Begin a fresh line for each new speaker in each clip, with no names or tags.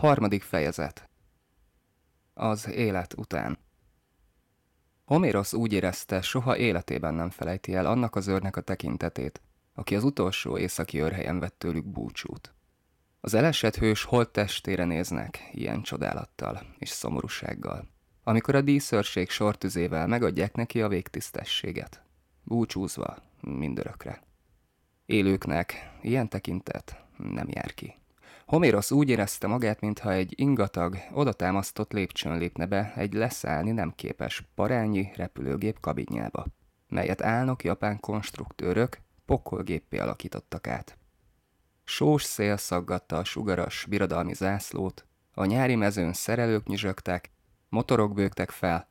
Harmadik fejezet Az élet után Homérosz úgy érezte, soha életében nem felejti el annak az őrnek a tekintetét, aki az utolsó északi őrhelyen vett tőlük búcsút. Az elesett hős holttestére néznek, ilyen csodálattal és szomorúsággal, amikor a díszőrség sortüzével megadják neki a végtisztességet. Búcsúzva, mindörökre. Élőknek ilyen tekintet nem jár ki. Homérosz úgy érezte magát, mintha egy ingatag, odatámasztott lépcsőn lépne be egy leszállni nem képes parányi repülőgép kabinjába, melyet álnok japán konstruktőrök pokolgéppé alakítottak át. Sós szél szaggatta a sugaras, birodalmi zászlót, a nyári mezőn szerelők nyizsögtek, motorok bőgtek fel,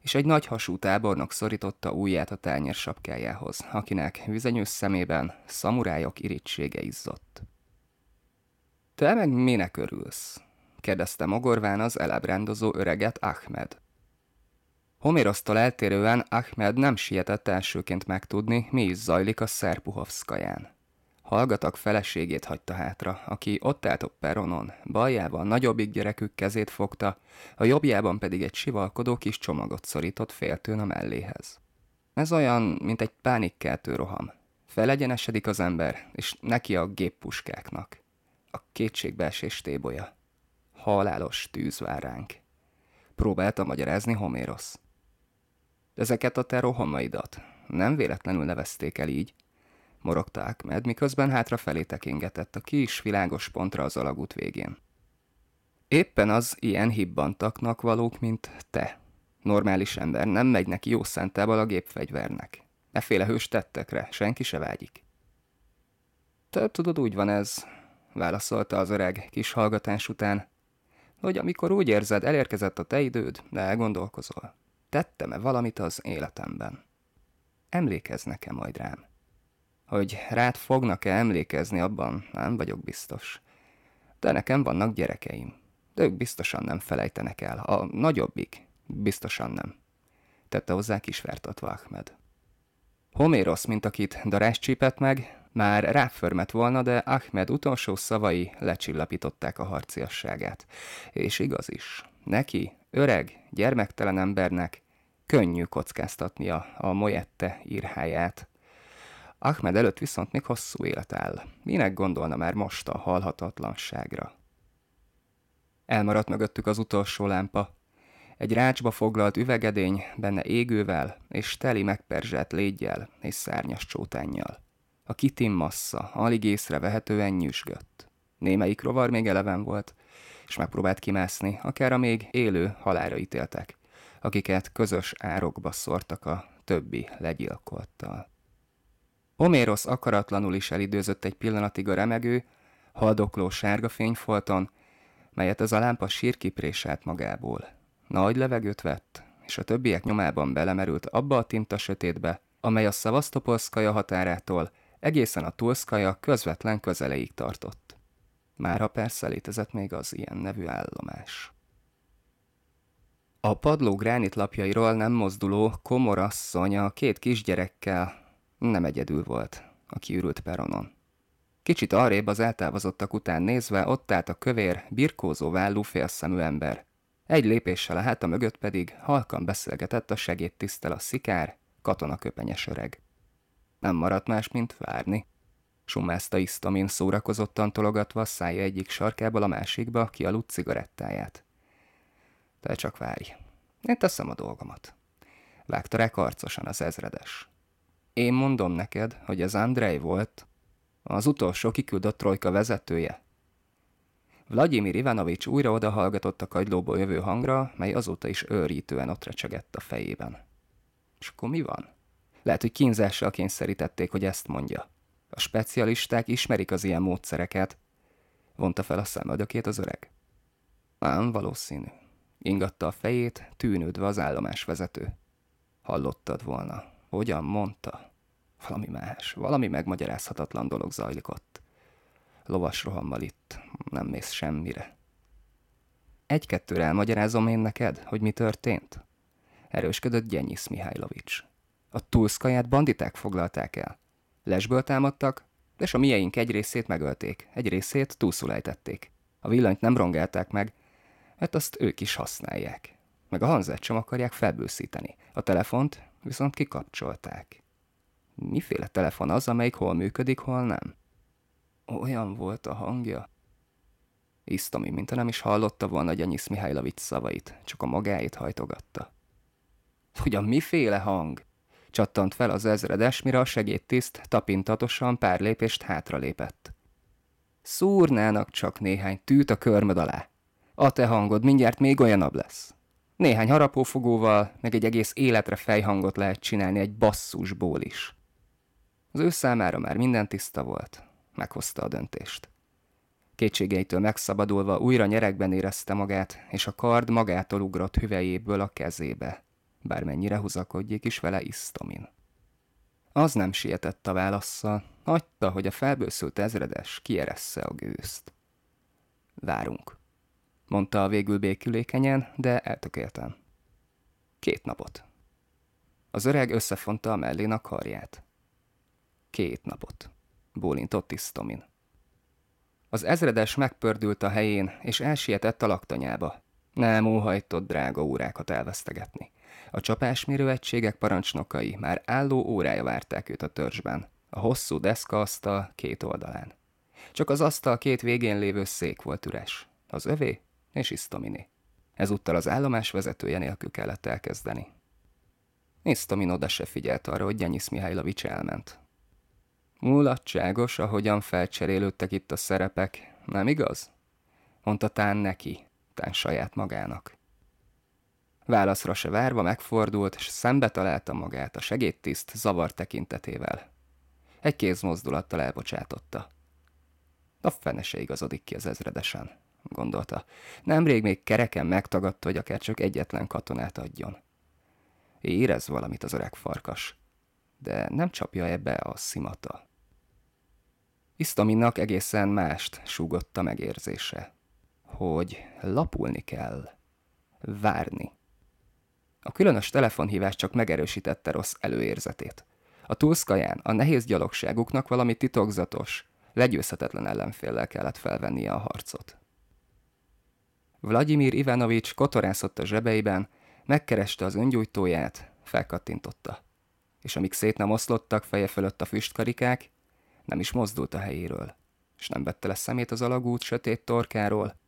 és egy nagy hasú tábornok szorította ujját a tányér sapkájához, akinek vizenyős szemében szamurályok irítsége izzott. Te meg minek örülsz? kérdezte mogorván az elábrándozó öreget Ahmed. Homérosztól eltérően Ahmed nem sietett elsőként megtudni, mi is zajlik a Szerpuhovszkaján. Hallgatak feleségét hagyta hátra, aki ott állt a peronon, baljában nagyobbik gyerekük kezét fogta, a jobbjában pedig egy sivalkodó kis csomagot szorított féltőn a melléhez. Ez olyan, mint egy pánikkeltő roham. Felegyenesedik az ember, és neki a géppuskáknak a kétségbeesés tébolya. Halálos tűz vár ránk. Próbálta magyarázni Homérosz. Ezeket a te rohamaidat nem véletlenül nevezték el így, morogták, mert miközben hátrafelé tekingetett a kis világos pontra az alagút végén. Éppen az ilyen hibbantaknak valók, mint te. Normális ember nem megy neki jó szentával a gépfegyvernek. Eféle hős tettekre senki se vágyik. Te tudod, úgy van ez, válaszolta az öreg kis hallgatás után, hogy amikor úgy érzed, elérkezett a te időd, de elgondolkozol. Tettem-e valamit az életemben? Emlékeznek-e majd rám? Hogy rád fognak-e emlékezni, abban nem vagyok biztos. De nekem vannak gyerekeim. De ők biztosan nem felejtenek el. A nagyobbik biztosan nem. Tette hozzá kisvertatva Ahmed. Homérosz, mint akit darás csípett meg, már ráförmet volna, de Ahmed utolsó szavai lecsillapították a harciasságát. És igaz is. Neki, öreg, gyermektelen embernek könnyű kockáztatnia a mojette írháját. Ahmed előtt viszont még hosszú élet áll. Minek gondolna már most a halhatatlanságra? Elmaradt mögöttük az utolsó lámpa. Egy rácsba foglalt üvegedény, benne égővel és teli megperzselt légyel és szárnyas csótánnyal. A kitim massza, alig észrevehetően nyüsgött. Némelyik rovar még eleven volt, és megpróbált kimászni, akár a még élő halára ítéltek, akiket közös árokba szortak a többi legyilkolttal. Omérosz akaratlanul is elidőzött egy pillanatig a remegő, haldokló sárga fényfolton, melyet az a lámpa sírkipréselt magából. Nagy levegőt vett, és a többiek nyomában belemerült abba a tinta sötétbe, amely a szavasztopolszkaja határától egészen a Tulszkaja közvetlen közeleig tartott. Mára persze létezett még az ilyen nevű állomás. A padló gránitlapjairól nem mozduló komorasszony a két kisgyerekkel nem egyedül volt, aki ürült peronon. Kicsit arrébb az eltávozottak után nézve ott állt a kövér, birkózó vállú félszemű ember. Egy lépéssel a háta mögött pedig halkan beszélgetett a segédtisztel a szikár, katonaköpenyes öreg. Nem maradt más, mint várni. Sumázta isztamin szórakozottan tologatva a szája egyik sarkából a másikba kialudt cigarettáját. Te csak várj. Én teszem a dolgomat. Vágta rá karcosan az ezredes. Én mondom neked, hogy az Andrei volt, az utolsó kiküldött trojka vezetője. Vladimir Ivanovics újra odahallgatott a kagylóból jövő hangra, mely azóta is őrítően ott recsegett a fejében. És akkor mi van? Lehet, hogy kínzással kényszerítették, hogy ezt mondja. A specialisták ismerik az ilyen módszereket. Vonta fel a szemöldökét az öreg. Ám valószínű. Ingatta a fejét, tűnődve az állomásvezető. Hallottad volna. Hogyan mondta? Valami más, valami megmagyarázhatatlan dolog zajlik ott. Lovas rohammal itt, nem mész semmire. Egy-kettőre elmagyarázom én neked, hogy mi történt? Erősködött Gyenyisz Mihálylovics. A Tulszkaját banditák foglalták el. Lesből támadtak, és a mieink egy részét megölték, egy részét túlszul ejtették. A villanyt nem rongálták meg, mert azt ők is használják. Meg a hanzát sem akarják felbőszíteni. A telefont viszont kikapcsolták. Miféle telefon az, amelyik hol működik, hol nem? Olyan volt a hangja. Isztomi, mint nem is hallotta volna Gyanyisz Mihajlovics szavait, csak a magáit hajtogatta. Hogy a miféle hang? csattant fel az ezredes, mire a segédtiszt tapintatosan pár lépést hátralépett. Szúrnának csak néhány tűt a körmöd alá. A te hangod mindjárt még olyanabb lesz. Néhány harapófogóval, meg egy egész életre fejhangot lehet csinálni egy basszusból is. Az ő számára már minden tiszta volt. Meghozta a döntést. Kétségeitől megszabadulva újra nyerekben érezte magát, és a kard magától ugrott hüvejéből a kezébe bármennyire húzakodjék is vele isztomin. Az nem sietett a válaszsal, hagyta, hogy a felbőszült ezredes kieresse a gőzt. Várunk, mondta a végül békülékenyen, de eltökéltem. Két napot. Az öreg összefonta a mellén a karját. Két napot, bólintott Isztomin. Az ezredes megpördült a helyén, és elsietett a laktanyába. Nem óhajtott drága órákat elvesztegetni. A csapásmérőegységek parancsnokai már álló órája várták őt a törzsben, a hosszú asztal két oldalán. Csak az asztal két végén lévő szék volt üres, az övé és Isztomini. Ezúttal az állomás vezetője nélkül kellett elkezdeni. Isztomin oda se figyelt arra, hogy Gyanyisz Mihajlovics elment. Mulatságos, ahogyan felcserélődtek itt a szerepek, nem igaz? Mondta Tán neki, Tán saját magának. Válaszra se várva megfordult, és szembe találta magát a segédtiszt zavar tekintetével. Egy kézmozdulattal elbocsátotta. A fene se igazodik ki az ezredesen, gondolta. Nemrég még kereken megtagadta, hogy akár csak egyetlen katonát adjon. Érez valamit az öreg farkas, de nem csapja ebbe a szimata. Isztaminnak egészen mást súgott a megérzése, hogy lapulni kell, várni. A különös telefonhívás csak megerősítette rossz előérzetét. A túlszkaján a nehéz gyalogságuknak valami titokzatos, legyőzhetetlen ellenféllel kellett felvennie a harcot. Vladimir Ivanovics kotorászott a zsebeiben, megkereste az öngyújtóját, felkattintotta. És amíg szét nem oszlottak feje fölött a füstkarikák, nem is mozdult a helyéről, és nem vette le szemét az alagút sötét torkáról,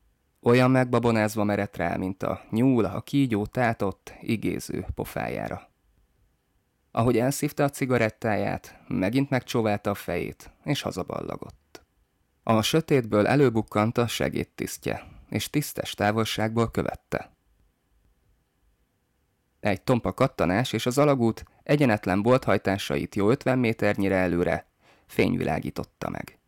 olyan megbabonázva merett rá, mint a nyúl a kígyó tátott, igéző pofájára. Ahogy elszívta a cigarettáját, megint megcsóválta a fejét, és hazaballagott. A sötétből előbukkant a segédtisztje, és tisztes távolságból követte. Egy tompa kattanás és az alagút egyenetlen bolthajtásait jó 50 méternyire előre fényvilágította meg.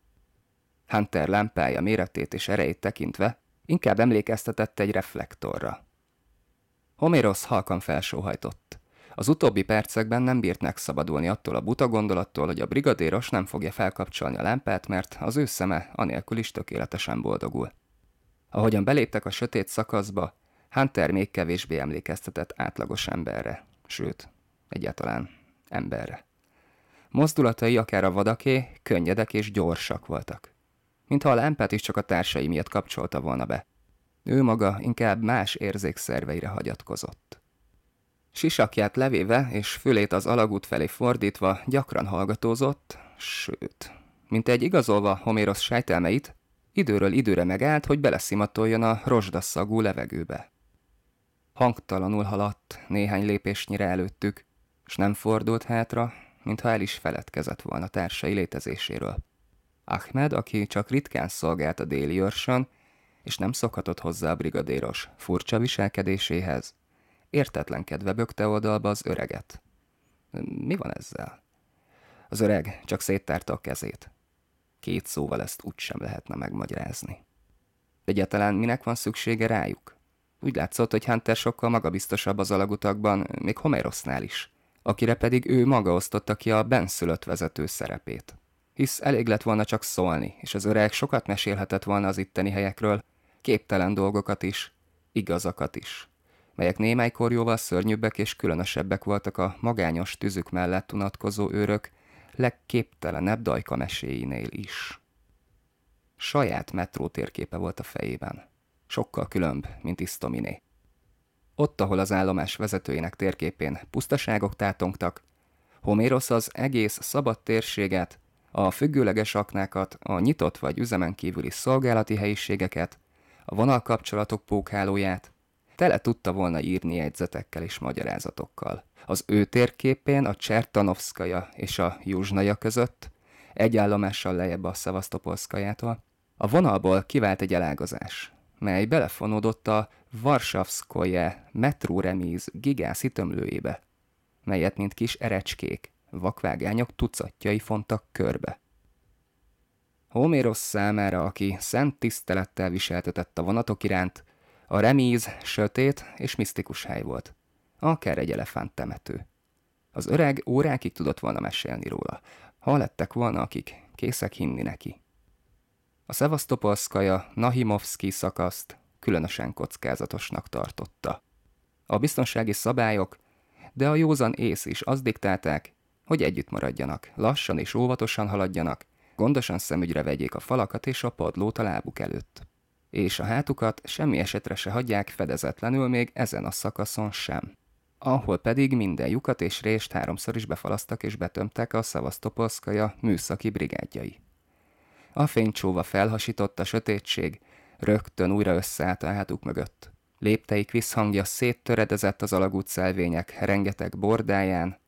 Hunter lámpája méretét és erejét tekintve Inkább emlékeztetett egy reflektorra. Homérosz halkan felsóhajtott. Az utóbbi percekben nem bírt megszabadulni attól a buta gondolattól, hogy a brigadéros nem fogja felkapcsolni a lámpát, mert az ő szeme anélkül is tökéletesen boldogul. Ahogyan beléptek a sötét szakaszba, Hunter még kevésbé emlékeztetett átlagos emberre, sőt, egyáltalán emberre. Mozdulatai akár a vadaké, könnyedek és gyorsak voltak mintha a lámpát is csak a társai miatt kapcsolta volna be. Ő maga inkább más érzékszerveire hagyatkozott. Sisakját levéve és fülét az alagút felé fordítva gyakran hallgatózott, sőt, mint egy igazolva Homérosz sejtelmeit, időről időre megállt, hogy beleszimatoljon a rozsdaszagú levegőbe. Hangtalanul haladt néhány lépésnyire előttük, és nem fordult hátra, mintha el is feledkezett volna társai létezéséről. Ahmed, aki csak ritkán szolgált a déli őrsön, és nem szokhatott hozzá a brigadéros furcsa viselkedéséhez, értetlenkedve bökte oldalba az öreget. Mi van ezzel? Az öreg csak széttárta a kezét. Két szóval ezt úgysem lehetne megmagyarázni. Egyáltalán minek van szüksége rájuk? Úgy látszott, hogy Hunter sokkal magabiztosabb az alagutakban, még Homerosnál is, akire pedig ő maga osztotta ki a benszülött vezető szerepét hisz elég lett volna csak szólni, és az öreg sokat mesélhetett volna az itteni helyekről, képtelen dolgokat is, igazakat is, melyek némelykor jóval szörnyűbbek és különösebbek voltak a magányos tüzük mellett unatkozó őrök legképtelenebb dajka meséinél is. Saját metró térképe volt a fejében. Sokkal különb, mint Isztominé. Ott, ahol az állomás vezetőinek térképén pusztaságok tátongtak, Homérosz az egész szabad térséget, a függőleges aknákat, a nyitott vagy üzemen kívüli szolgálati helyiségeket, a vonalkapcsolatok pókhálóját, tele tudta volna írni jegyzetekkel és magyarázatokkal. Az ő térképén a Csertanovszkaja és a Juzsnaja között, egy állomással lejjebb a Szevasztopolszkajától, a vonalból kivált egy elágazás, mely belefonódott a Varsavszkoje metróremíz gigászi tömlőjébe, melyet mint kis erecskék, vakvágányok tucatjai fontak körbe. Homérosz számára, aki szent tisztelettel viseltetett a vonatok iránt, a remíz sötét és misztikus hely volt, akár egy elefánt temető. Az öreg órákig tudott volna mesélni róla, ha lettek volna, akik készek hinni neki. A Szevasztopolszkaja Nahimovszki szakaszt különösen kockázatosnak tartotta. A biztonsági szabályok, de a józan ész is azt diktálták, hogy együtt maradjanak, lassan és óvatosan haladjanak, gondosan szemügyre vegyék a falakat és a padlót a lábuk előtt. És a hátukat semmi esetre se hagyják fedezetlenül még ezen a szakaszon sem. Ahol pedig minden lyukat és rést háromszor is befalasztak és betömtek a Szavasztopolszkaja műszaki brigádjai. A fénycsóva felhasított a sötétség, rögtön újra összeállt a hátuk mögött. Lépteik visszhangja széttöredezett az alagút szelvények rengeteg bordáján,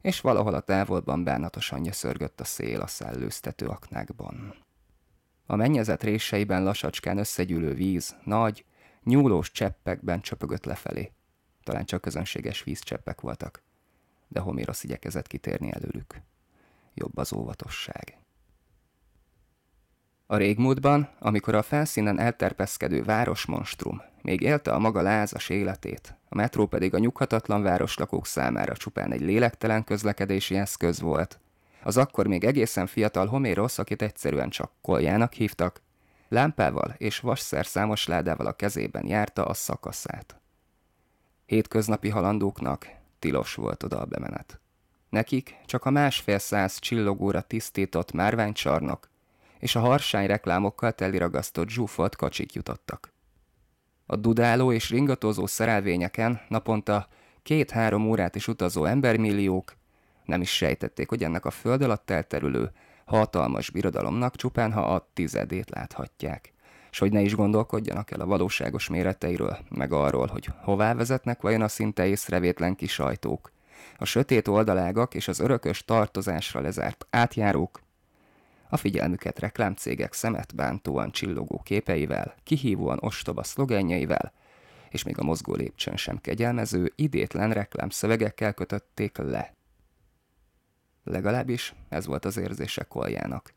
és valahol a távolban bánatosan nyeszörgött a szél a szellőztető aknákban. A mennyezet réseiben lassacskán összegyűlő víz, nagy, nyúlós cseppekben csöpögött lefelé. Talán csak közönséges vízcseppek voltak, de Homérosz igyekezett kitérni előlük. Jobb az óvatosság. A régmúltban, amikor a felszínen elterpeszkedő városmonstrum még élte a maga lázas életét, a metró pedig a nyughatatlan városlakók számára csupán egy lélektelen közlekedési eszköz volt, az akkor még egészen fiatal Homérosz, akit egyszerűen csak koljának hívtak, lámpával és számos ládával a kezében járta a szakaszát. Hétköznapi halandóknak tilos volt oda a bemenet. Nekik csak a másfél száz csillogóra tisztított márványcsarnok, és a harsány reklámokkal teliragasztott zsúfolt kacsik jutottak. A dudáló és ringatózó szerelvényeken naponta két-három órát is utazó embermilliók nem is sejtették, hogy ennek a föld alatt elterülő, hatalmas birodalomnak csupán ha a tizedét láthatják. És hogy ne is gondolkodjanak el a valóságos méreteiről, meg arról, hogy hová vezetnek vajon a szinte észrevétlen kis ajtók. A sötét oldalágak és az örökös tartozásra lezárt átjárók, a figyelmüket reklámcégek szemetbántóan csillogó képeivel, kihívóan ostoba szlogenjeivel, és még a mozgó lépcsőn sem kegyelmező, idétlen reklámszövegekkel kötötték le. Legalábbis ez volt az érzése koljának,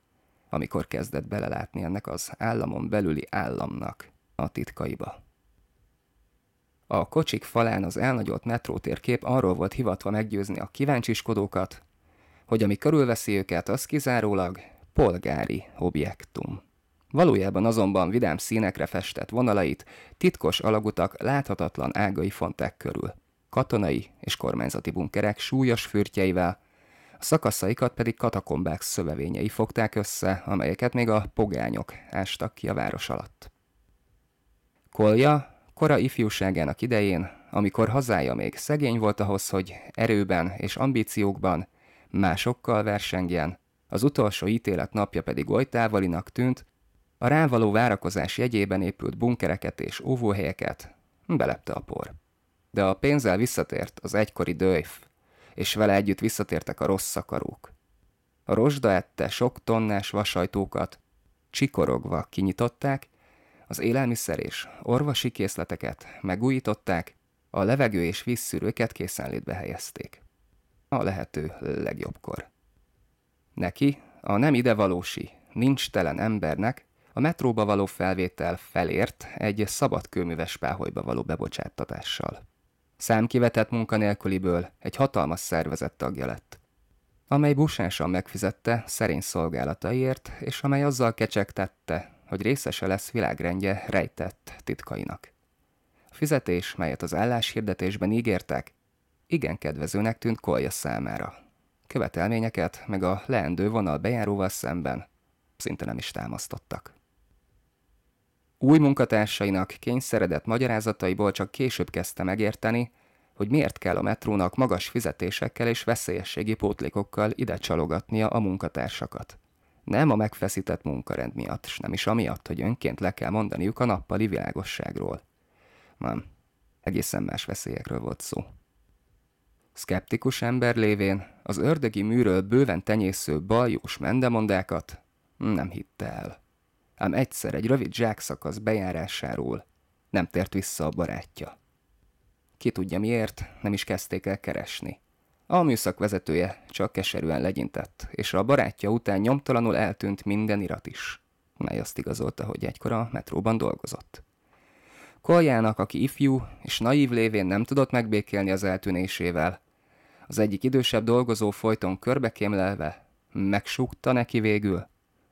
amikor kezdett belelátni ennek az államon belüli államnak a titkaiba. A kocsik falán az elnagyolt metrótérkép arról volt hivatva meggyőzni a kíváncsiskodókat, hogy ami körülveszi őket, az kizárólag polgári objektum. Valójában azonban vidám színekre festett vonalait titkos alagutak láthatatlan ágai fonták körül, katonai és kormányzati bunkerek súlyos fürtjeivel, a szakaszaikat pedig katakombák szövevényei fogták össze, amelyeket még a pogányok ástak ki a város alatt. Kolja kora ifjúságának idején, amikor hazája még szegény volt ahhoz, hogy erőben és ambíciókban másokkal versengjen, az utolsó ítélet napja pedig oly távolinak tűnt, a rávaló várakozás jegyében épült bunkereket és óvóhelyeket belepte a por. De a pénzzel visszatért az egykori dőjf, és vele együtt visszatértek a rossz szakarók. A rozsda ette sok tonnás vasajtókat, csikorogva kinyitották, az élelmiszer és orvosi készleteket megújították, a levegő és vízszűrőket készenlétbe helyezték. A lehető legjobbkor. Neki, a nem idevalósi, nincs telen embernek a metróba való felvétel felért egy szabad kőműves páholyba való bebocsáttatással. Számkivetett munkanélküliből egy hatalmas szervezet tagja lett, amely busánsan megfizette szerény szolgálataiért, és amely azzal kecsegtette, hogy részese lesz világrendje rejtett titkainak. A fizetés, melyet az álláshirdetésben ígértek, igen kedvezőnek tűnt Kolja számára követelményeket meg a leendő vonal bejáróval szemben szinte nem is támasztottak. Új munkatársainak kényszeredett magyarázataiból csak később kezdte megérteni, hogy miért kell a metrónak magas fizetésekkel és veszélyességi pótlékokkal ide csalogatnia a munkatársakat. Nem a megfeszített munkarend miatt, s nem is amiatt, hogy önként le kell mondaniuk a nappali világosságról. Nem, egészen más veszélyekről volt szó. Szkeptikus ember lévén az ördögi műről bőven tenyésző baljós mendemondákat nem hitte el. Ám egyszer egy rövid zsákszakasz bejárásáról nem tért vissza a barátja. Ki tudja miért, nem is kezdték el keresni. A műszak vezetője csak keserűen legyintett, és a barátja után nyomtalanul eltűnt minden irat is, mely azt igazolta, hogy egykor a metróban dolgozott. Koljának, aki ifjú és naív lévén nem tudott megbékélni az eltűnésével. Az egyik idősebb dolgozó folyton körbekémlelve megsúgta neki végül,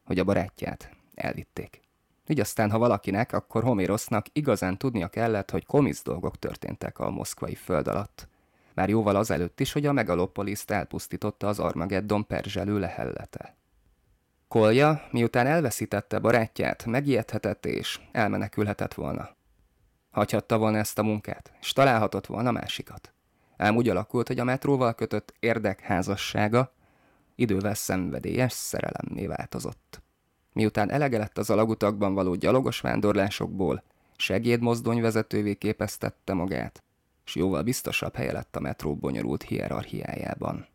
hogy a barátját elvitték. Így aztán, ha valakinek, akkor Homérosznak igazán tudnia kellett, hogy komisz dolgok történtek a moszkvai föld alatt. Már jóval azelőtt is, hogy a megalopoliszt elpusztította az Armageddon perzselő lehellete. Kolja, miután elveszítette barátját, megijedhetett és elmenekülhetett volna. Hagyhatta volna ezt a munkát, és találhatott volna másikat. Ám úgy alakult, hogy a metróval kötött érdekházassága idővel szenvedélyes szerelemmé változott. Miután elege lett az alagutakban való gyalogos vándorlásokból, segédmozdonyvezetővé képeztette magát, és jóval biztosabb helye lett a metró bonyolult hierarchiájában.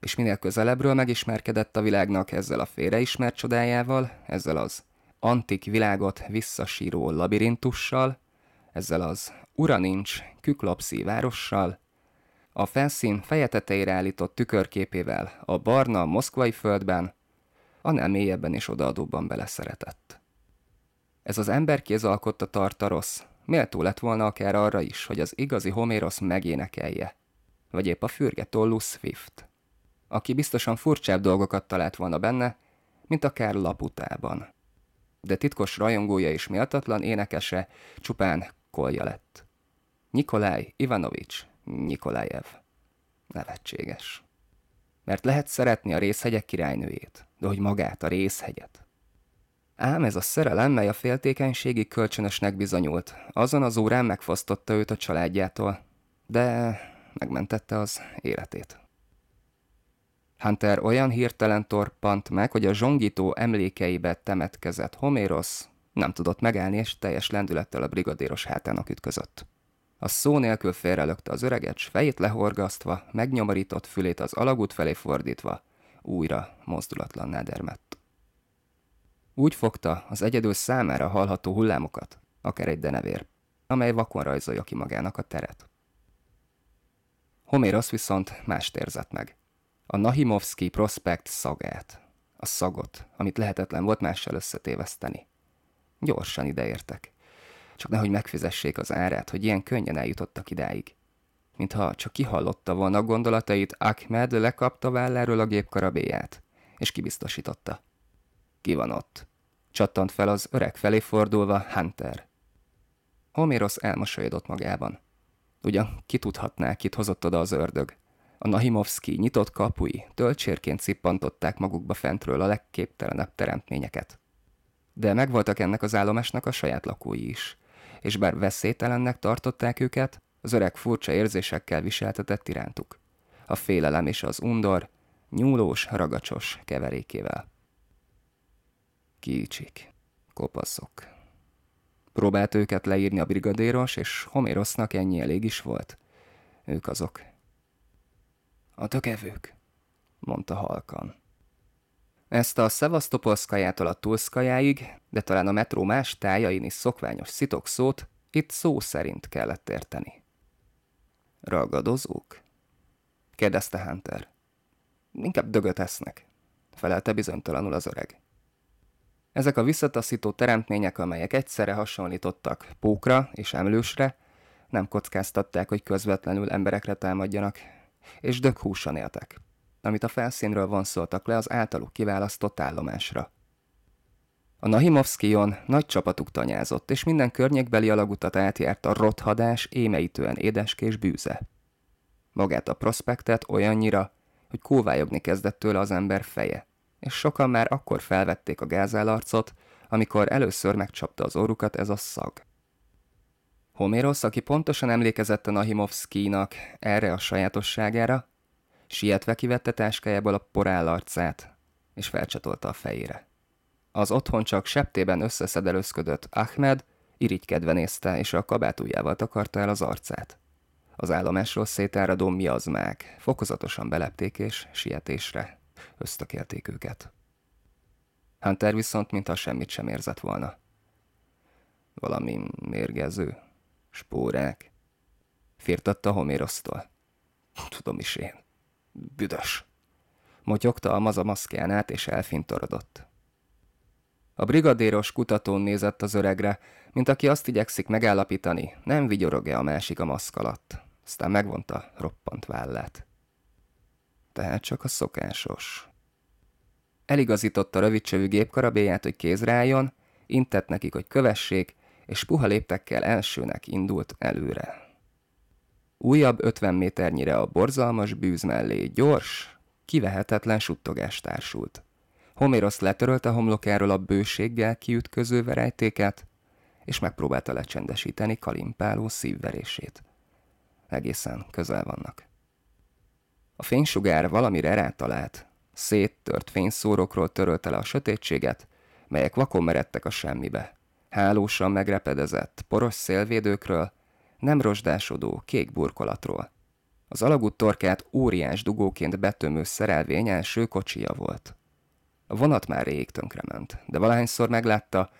És minél közelebbről megismerkedett a világnak ezzel a félreismert csodájával, ezzel az antik világot visszasíró labirintussal, ezzel az Uranincs küklopszi várossal, a felszín fejeteteire állított tükörképével a barna moszkvai földben, annál mélyebben és odaadóbban beleszeretett. Ez az emberkéz alkotta tartarosz, méltó lett volna akár arra is, hogy az igazi Homérosz megénekelje, vagy épp a fürge tollú Swift, aki biztosan furcsább dolgokat talált volna benne, mint akár laputában de titkos rajongója és méltatlan énekese csupán kolja lett. Nikolaj Ivanovics Nikolajev. Nevetséges. Mert lehet szeretni a részhegyek királynőjét, de hogy magát, a részhegyet. Ám ez a szerelem, mely a féltékenységi kölcsönösnek bizonyult, azon az órán megfosztotta őt a családjától, de megmentette az életét. Hunter olyan hirtelen torpant meg, hogy a zsongító emlékeibe temetkezett Homérosz nem tudott megállni, és teljes lendülettel a brigadéros hátának ütközött. A szó nélkül félrelökte az öreget, s fejét lehorgasztva, megnyomorított fülét az alagút felé fordítva, újra mozdulatlan dermett. Úgy fogta az egyedül számára hallható hullámokat, akár egy denevér, amely vakon rajzolja ki magának a teret. Homérosz viszont mást érzett meg a Nahimovsky Prospect szagát. A szagot, amit lehetetlen volt mással összetéveszteni. Gyorsan ideértek. Csak nehogy megfizessék az árát, hogy ilyen könnyen eljutottak idáig. Mintha csak kihallotta volna a gondolatait, Ahmed lekapta válláról a gépkarabéját, és kibiztosította. Ki van ott? Csattant fel az öreg felé fordulva Hunter. Homérosz elmosolyodott magában. Ugyan ki tudhatná, kit hozott oda az ördög – a Nahimovszki nyitott kapui töltsérként szippantották magukba fentről a legképtelenebb teremtményeket. De megvoltak ennek az állomásnak a saját lakói is, és bár veszélytelennek tartották őket, az öreg furcsa érzésekkel viseltetett irántuk. A félelem és az undor, nyúlós, ragacsos keverékével. Kicsik, kopaszok. Próbált őket leírni a brigadéros, és Homérosznak ennyi elég is volt. Ők azok, a dögevők, mondta halkan. Ezt a Szevasztopolszkajától a Tulszkajáig, de talán a metró más tájain is szokványos szót, itt szó szerint kellett érteni. Ragadozók? kérdezte Hunter. Inkább dögöt esznek, felelte bizonytalanul az öreg. Ezek a visszataszító teremtmények, amelyek egyszerre hasonlítottak pókra és emlősre, nem kockáztatták, hogy közvetlenül emberekre támadjanak, és dökhúsan éltek, amit a felszínről vonszoltak le az általuk kiválasztott állomásra. A Nahimovszkion nagy csapatuk tanyázott, és minden környékbeli alagutat átjárt a rothadás, émeítően édeskés bűze. Magát a prospektet olyannyira, hogy kóvályogni kezdett tőle az ember feje, és sokan már akkor felvették a gázálarcot, amikor először megcsapta az orukat ez a szag. Homérosz, aki pontosan emlékezett a Nahimovszkínak erre a sajátosságára, sietve kivette táskájából a porál arcát, és felcsatolta a fejére. Az otthon csak septében összeszedelőzködött Ahmed irigykedve nézte, és a kabátújával takarta el az arcát. Az állomásról szétáradó miazmák fokozatosan belepték és sietésre ösztökélték őket. Hunter viszont mintha semmit sem érzett volna. Valami mérgező, Spórák. Firtatta Homérosztól. Tudom is én. Büdös. Motyogta a maza maszkján át, és elfintorodott. A brigadéros kutatón nézett az öregre, mint aki azt igyekszik megállapítani, nem vigyorog-e a másik a maszk alatt. Aztán megvonta roppant vállát. Tehát csak a szokásos. Eligazította rövidcsövű gépkarabéját, hogy kézre álljon, intett nekik, hogy kövessék, és puha léptekkel elsőnek indult előre. Újabb 50 méternyire a borzalmas bűz mellé gyors, kivehetetlen suttogás társult. Homérosz letörölt a homlokáról a bőséggel kiütköző verejtéket, és megpróbálta lecsendesíteni kalimpáló szívverését. Egészen közel vannak. A fénysugár valamire rátalált, széttört fényszórokról törölte le a sötétséget, melyek vakon meredtek a semmibe hálósan megrepedezett, poros szélvédőkről, nem rozsdásodó, kék burkolatról. Az alagút torkát óriás dugóként betömő szerelvény első kocsija volt. A vonat már rég tönkrement, de valahányszor meglátta,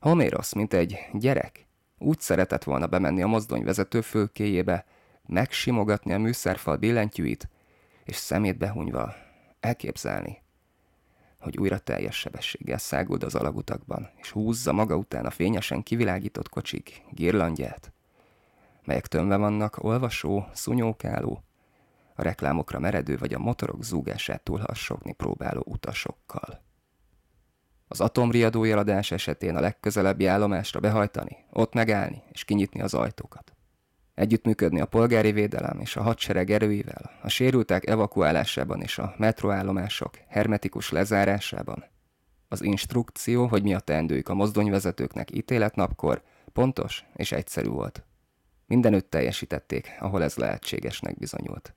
Homérosz, mint egy gyerek, úgy szeretett volna bemenni a mozdony vezető fülkéjébe, megsimogatni a műszerfal billentyűit, és szemét behunyva elképzelni, hogy újra teljes sebességgel száguld az alagutakban, és húzza maga után a fényesen kivilágított kocsik girlandját, melyek tömve vannak olvasó, szunyókáló, a reklámokra meredő vagy a motorok zúgását túlhassogni próbáló utasokkal. Az atomriadó jeladás esetén a legközelebbi állomásra behajtani, ott megállni és kinyitni az ajtókat együttműködni a polgári védelem és a hadsereg erőivel, a sérültek evakuálásában és a metroállomások hermetikus lezárásában. Az instrukció, hogy mi a teendőjük a mozdonyvezetőknek ítéletnapkor, pontos és egyszerű volt. Mindenütt teljesítették, ahol ez lehetségesnek bizonyult.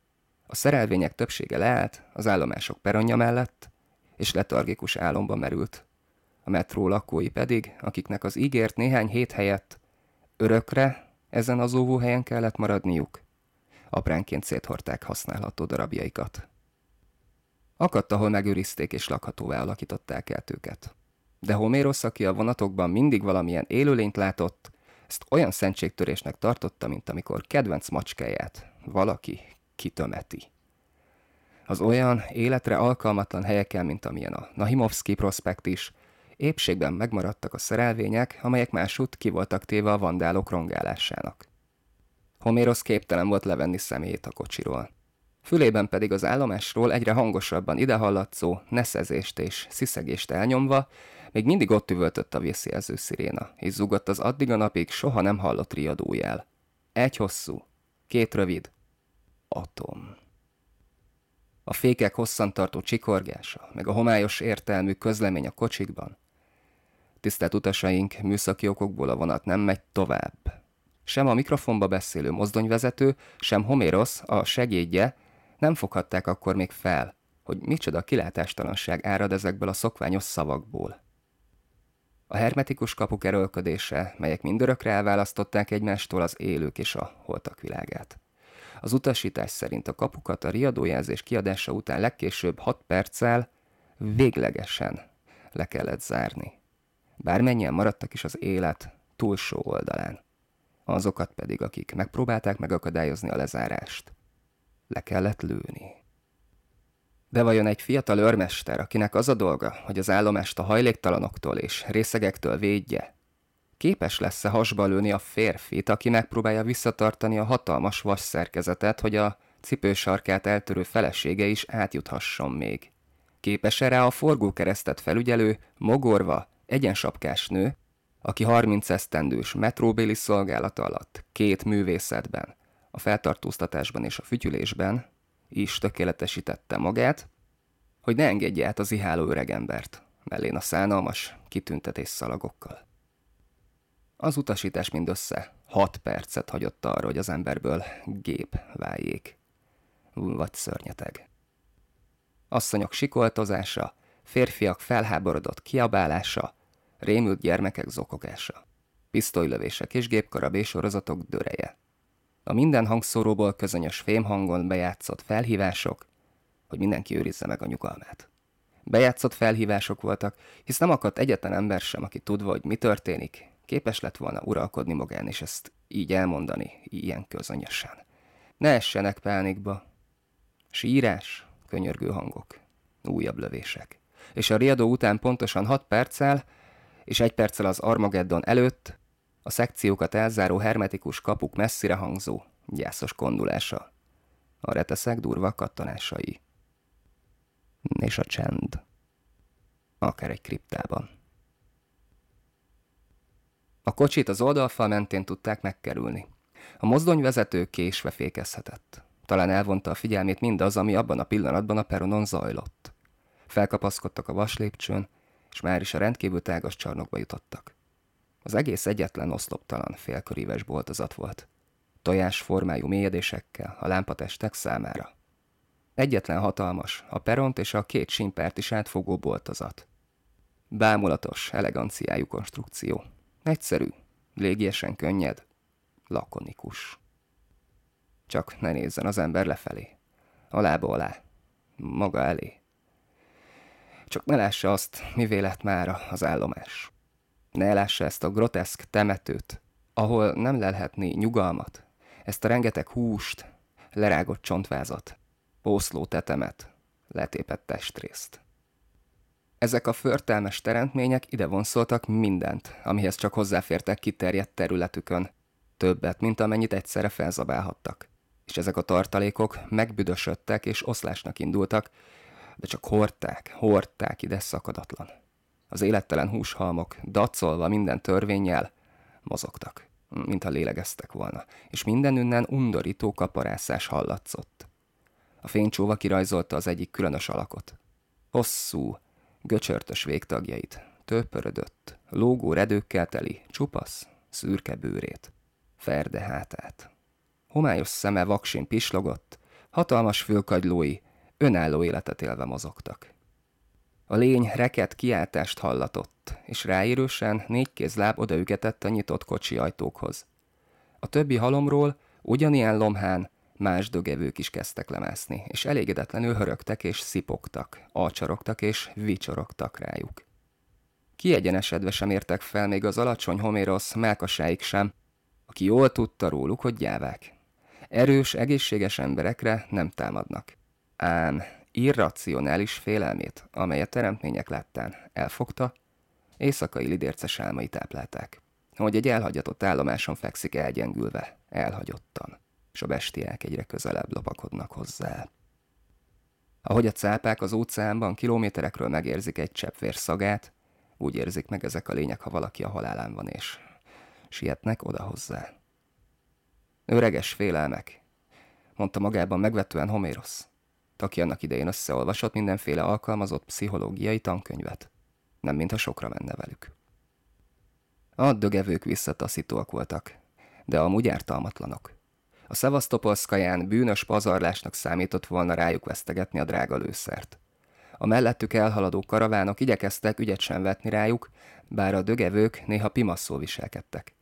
A szerelvények többsége leállt, az állomások peronja mellett, és letargikus álomba merült. A metró lakói pedig, akiknek az ígért néhány hét helyett örökre ezen az óvóhelyen kellett maradniuk. Apránként széthorták használható darabjaikat. Akadt, ahol megőrizték és lakhatóvá alakították el őket. De Homérosz, aki a vonatokban mindig valamilyen élőlényt látott, ezt olyan szentségtörésnek tartotta, mint amikor kedvenc macskáját valaki kitömeti. Az olyan életre alkalmatlan helyeken, mint amilyen a Nahimovszki prospekt is, épségben megmaradtak a szerelvények, amelyek másút ki voltak téve a vandálok rongálásának. Homérosz képtelen volt levenni személyét a kocsiról. Fülében pedig az állomásról egyre hangosabban idehallatszó, neszezést és sziszegést elnyomva, még mindig ott üvöltött a vészjelző sziréna, és zugott az addig a napig soha nem hallott riadójel. Egy hosszú, két rövid. Atom. A fékek hosszantartó csikorgása, meg a homályos értelmű közlemény a kocsikban, Tisztelt utasaink, műszaki okokból a vonat nem megy tovább. Sem a mikrofonba beszélő mozdonyvezető, sem Homérosz, a segédje, nem foghatták akkor még fel, hogy micsoda kilátástalanság árad ezekből a szokványos szavakból. A hermetikus kapuk erőlködése, melyek mindörökre elválasztották egymástól az élők és a holtak világát. Az utasítás szerint a kapukat a riadójelzés kiadása után legkésőbb 6 perccel véglegesen le kellett zárni. Bármennyien maradtak is az élet túlsó oldalán. Azokat pedig, akik megpróbálták megakadályozni a lezárást. Le kellett lőni. De vajon egy fiatal örmester, akinek az a dolga, hogy az állomást a hajléktalanoktól és részegektől védje, képes lesz-e hasba lőni a férfit, aki megpróbálja visszatartani a hatalmas szerkezetet, hogy a cipősarkát eltörő felesége is átjuthasson még? Képes-e rá a forgókeresztet felügyelő, mogorva, egyensapkás nő, aki 30 esztendős metróbéli szolgálata alatt két művészetben, a feltartóztatásban és a fütyülésben is tökéletesítette magát, hogy ne engedje át az iháló öregembert, mellén a szánalmas kitüntetés szalagokkal. Az utasítás mindössze hat percet hagyott arra, hogy az emberből gép váljék. Vagy szörnyeteg. Asszonyok sikoltozása, férfiak felháborodott kiabálása, rémült gyermekek zokogása, pisztolylövések és gépkarabé sorozatok döreje. A minden hangszóróból közönyös fémhangon bejátszott felhívások, hogy mindenki őrizze meg a nyugalmát. Bejátszott felhívások voltak, hisz nem akadt egyetlen ember sem, aki tudva, hogy mi történik, képes lett volna uralkodni magán, és ezt így elmondani, ilyen közönösen. Ne essenek pánikba. Sírás, könyörgő hangok, újabb lövések. És a riadó után pontosan hat perccel és egy perccel az Armageddon előtt a szekciókat elzáró hermetikus kapuk messzire hangzó, gyászos kondulása. A reteszek durva kattanásai. És a csend. Akár egy kriptában. A kocsit az oldalfal mentén tudták megkerülni. A mozdonyvezető késve fékezhetett. Talán elvonta a figyelmét mindaz, ami abban a pillanatban a peronon zajlott. Felkapaszkodtak a vaslépcsőn, és már is a rendkívül tágas csarnokba jutottak. Az egész egyetlen oszloptalan, félköríves boltozat volt. Tojás formájú mélyedésekkel a lámpatestek számára. Egyetlen hatalmas, a peront és a két simpárt is átfogó boltozat. Bámulatos, eleganciájú konstrukció. Egyszerű, légiesen könnyed, lakonikus. Csak ne nézzen az ember lefelé. A lába alá. Maga elé. Csak ne lássa azt, mivé lett már az állomás. Ne lássa ezt a groteszk temetőt, ahol nem lelhetni nyugalmat, ezt a rengeteg húst, lerágott csontvázat, pószló tetemet, letépett testrészt. Ezek a förtelmes teremtmények ide vonszoltak mindent, amihez csak hozzáfértek kiterjedt területükön, többet, mint amennyit egyszerre felzabálhattak. És ezek a tartalékok megbüdösödtek és oszlásnak indultak, de csak hordták, hordták ide szakadatlan. Az élettelen húshalmok, dacolva minden törvényjel, mozogtak, mintha lélegeztek volna, és mindenünnen undorító kaparászás hallatszott. A fénycsóva kirajzolta az egyik különös alakot. Hosszú, göcsörtös végtagjait, töpörödött, lógó redőkkel teli, csupasz, szürke bőrét, ferde hátát. Homályos szeme vaksin pislogott, hatalmas fülkagylói, önálló életet élve mozogtak. A lény reket kiáltást hallatott, és ráérősen négy kézláb odaügetett a nyitott kocsi ajtókhoz. A többi halomról ugyanilyen lomhán más dögevők is kezdtek lemászni, és elégedetlenül hörögtek és szipogtak, alcsarogtak és vicsorogtak rájuk. Kiegyenesedve sem értek fel még az alacsony homérosz melkasáig sem, aki jól tudta róluk, hogy gyávák. Erős, egészséges emberekre nem támadnak ám irracionális félelmét, amely a teremtmények láttán elfogta, éjszakai lidérces álmai táplálták, hogy egy elhagyatott állomáson fekszik elgyengülve, elhagyottan, és a bestiák egyre közelebb lopakodnak hozzá. Ahogy a cápák az óceánban kilométerekről megérzik egy csepp vér szagát, úgy érzik meg ezek a lények, ha valaki a halálán van, és sietnek oda hozzá. Öreges félelmek, mondta magában megvetően Homérosz aki annak idején összeolvasott mindenféle alkalmazott pszichológiai tankönyvet. Nem mintha sokra menne velük. A dögevők visszataszítóak voltak, de amúgy ártalmatlanok. A Szevasztopolszkaján bűnös pazarlásnak számított volna rájuk vesztegetni a drága lőszert. A mellettük elhaladó karavánok igyekeztek ügyet sem vetni rájuk, bár a dögevők néha pimaszó viselkedtek.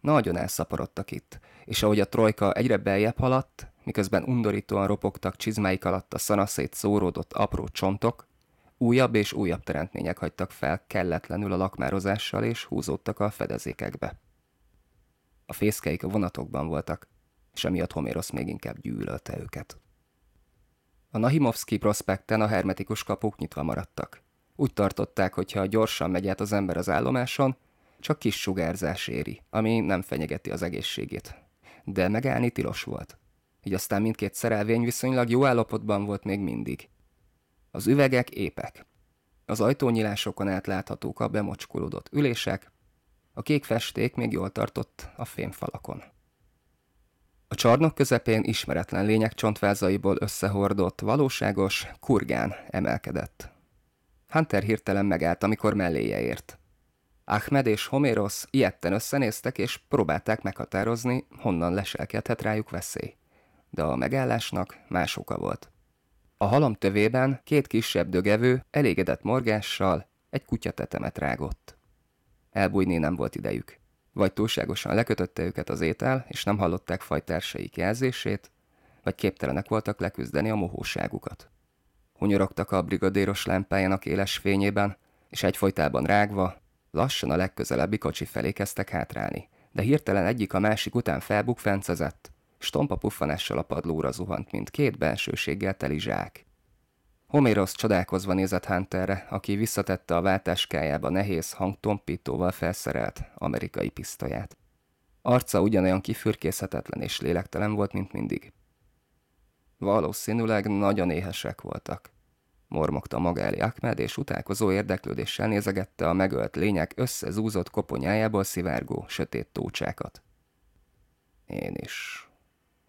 Nagyon elszaporodtak itt, és ahogy a trojka egyre beljebb haladt, miközben undorítóan ropogtak csizmáik alatt a szanaszét szóródott apró csontok, újabb és újabb teremtmények hagytak fel kelletlenül a lakmározással és húzódtak a fedezékekbe. A fészkeik a vonatokban voltak, és emiatt Homérosz még inkább gyűlölte őket. A Nahimovszki prospekten a hermetikus kapuk nyitva maradtak. Úgy tartották, hogy ha gyorsan megy át az ember az állomáson, csak kis sugárzás éri, ami nem fenyegeti az egészségét. De megállni tilos volt így aztán mindkét szerelvény viszonylag jó állapotban volt még mindig. Az üvegek épek. Az ajtónyílásokon átláthatók a bemocskolódott ülések, a kék festék még jól tartott a fémfalakon. A csarnok közepén ismeretlen lények csontvázaiból összehordott, valóságos kurgán emelkedett. Hunter hirtelen megállt, amikor melléje ért. Ahmed és Homérosz ilyetten összenéztek, és próbálták meghatározni, honnan leselkedhet rájuk veszély de a megállásnak más oka volt. A halam tövében két kisebb dögevő elégedett morgással egy kutyatetemet rágott. Elbújni nem volt idejük. Vagy túlságosan lekötötte őket az étel, és nem hallották fajtársaik jelzését, vagy képtelenek voltak leküzdeni a mohóságukat. Hunyorogtak a brigadéros lámpájának éles fényében, és egyfolytában rágva, lassan a legközelebbi kocsi felé kezdtek hátrálni, de hirtelen egyik a másik után felbukfencezett, stompa puffanással a padlóra zuhant, mint két belsőséggel teli zsák. Homérosz csodálkozva nézett Hunterre, aki visszatette a váltáskájába nehéz hangtompítóval felszerelt amerikai pisztolyát. Arca ugyanolyan kifürkészhetetlen és lélektelen volt, mint mindig. Valószínűleg nagyon éhesek voltak. Mormogta maga elé Ahmed, és utálkozó érdeklődéssel nézegette a megölt lények összezúzott koponyájából szivárgó, sötét tócsákat. Én is,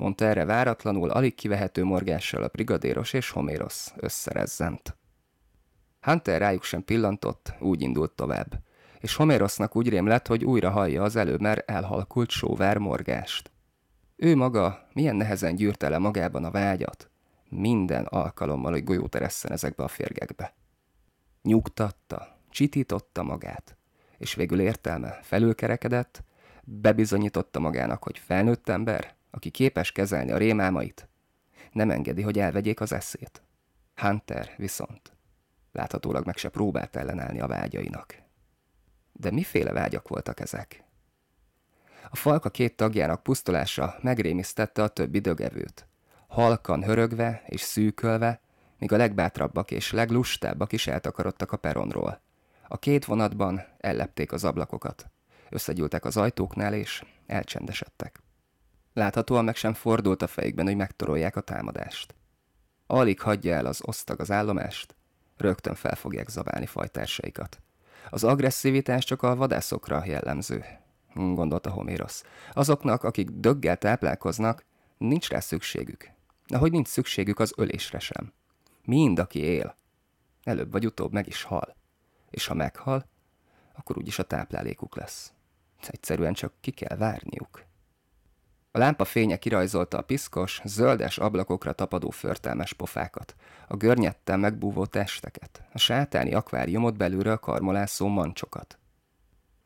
mondta erre váratlanul, alig kivehető morgással a brigadéros és Homérosz összerezzent. Hunter rájuk sem pillantott, úgy indult tovább, és Homérosznak úgy lett, hogy újra hallja az előbb már elhalkult sóvár morgást. Ő maga milyen nehezen gyűrte le magában a vágyat, minden alkalommal, hogy golyót eresszen ezekbe a férgekbe. Nyugtatta, csitította magát, és végül értelme felülkerekedett, bebizonyította magának, hogy felnőtt ember, aki képes kezelni a rémálmait, nem engedi, hogy elvegyék az eszét. Hunter viszont láthatólag meg se próbált ellenállni a vágyainak. De miféle vágyak voltak ezek? A falka két tagjának pusztulása megrémisztette a többi dögevőt. Halkan hörögve és szűkölve, míg a legbátrabbak és leglustábbak is eltakarodtak a peronról. A két vonatban ellepték az ablakokat, összegyűltek az ajtóknál és elcsendesedtek. Láthatóan meg sem fordult a fejükben, hogy megtorolják a támadást. Alig hagyja el az osztag az állomást, rögtön fel fogják zabálni fajtársaikat. Az agresszivitás csak a vadászokra jellemző, gondolta Homérosz. Azoknak, akik döggel táplálkoznak, nincs rá szükségük. Ahogy nincs szükségük az ölésre sem. Mind, aki él, előbb vagy utóbb meg is hal. És ha meghal, akkor úgyis a táplálékuk lesz. Egyszerűen csak ki kell várniuk. A lámpa fénye kirajzolta a piszkos, zöldes ablakokra tapadó förtelmes pofákat, a görnyettel megbúvó testeket, a sátáni akváriumot belülről karmolászó mancsokat.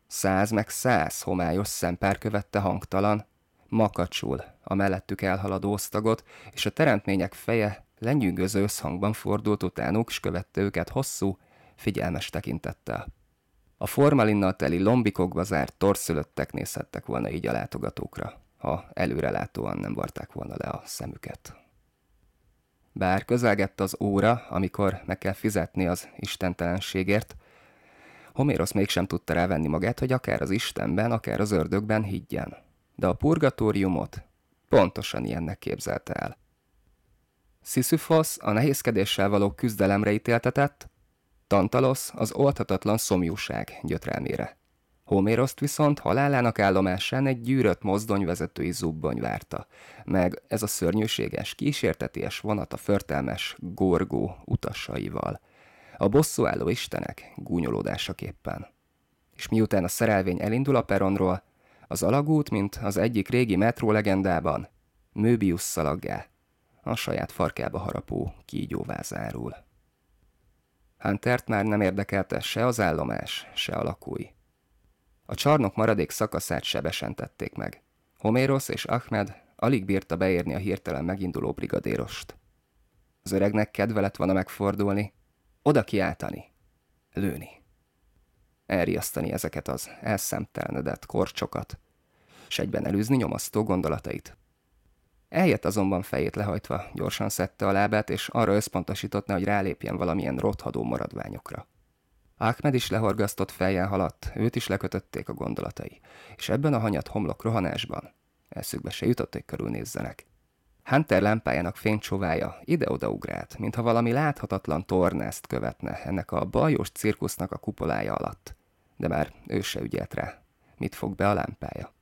Száz meg száz homályos szempár követte hangtalan, makacsul a mellettük elhaladó osztagot, és a teremtmények feje lenyűgöző összhangban fordult utánuk, és követte őket hosszú, figyelmes tekintettel. A formalinnal teli lombikokba zárt torszülöttek nézhettek volna így a látogatókra ha előrelátóan nem varták volna le a szemüket. Bár közelgett az óra, amikor meg kell fizetni az istentelenségért, Homérosz mégsem tudta rávenni magát, hogy akár az Istenben, akár az ördögben higgyen. De a purgatóriumot pontosan ilyennek képzelte el. Sisyphos a nehézkedéssel való küzdelemre ítéltetett, Tantalos az oldhatatlan szomjúság gyötrelmére. Homéroszt viszont halálának állomásán egy gyűrött mozdonyvezetői zubbony várta, meg ez a szörnyűséges, kísérteties vonat a förtelmes gorgó utasaival. A álló istenek gúnyolódásaképpen. És miután a szerelvény elindul a peronról, az alagút, mint az egyik régi metró legendában, Möbius szalaggá, a saját farkába harapó kígyóvá zárul. Huntert már nem érdekelte se az állomás, se a lakói. A csarnok maradék szakaszát sebesen tették meg. Homérosz és Ahmed alig bírta beérni a hirtelen meginduló brigadérost. Az öregnek kedve lett volna megfordulni, oda kiáltani, lőni. Elriasztani ezeket az elszemtelenedett korcsokat, s egyben elűzni nyomasztó gondolatait. Eljött azonban fejét lehajtva, gyorsan szedte a lábát, és arra összpontosította, hogy rálépjen valamilyen rothadó maradványokra. Ahmed is lehorgasztott fejjel haladt, őt is lekötötték a gondolatai, és ebben a hanyat homlok rohanásban eszükbe se jutott, hogy körülnézzenek. Hunter lámpájának fénycsovája ide-oda ugrált, mintha valami láthatatlan tornázt követne ennek a bajos cirkusznak a kupolája alatt. De már ő se ügyelt rá. Mit fog be a lámpája?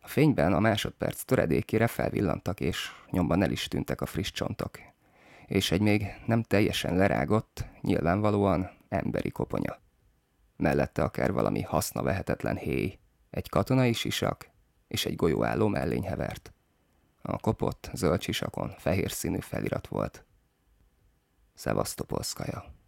A fényben a másodperc töredékére felvillantak, és nyomban el is tűntek a friss csontok. És egy még nem teljesen lerágott, nyilvánvalóan emberi koponya. Mellette akár valami haszna vehetetlen héj, egy katonai sisak és egy golyóálló mellény hevert. A kopott, zöld sisakon fehér színű felirat volt. Szevasztopolszkaja.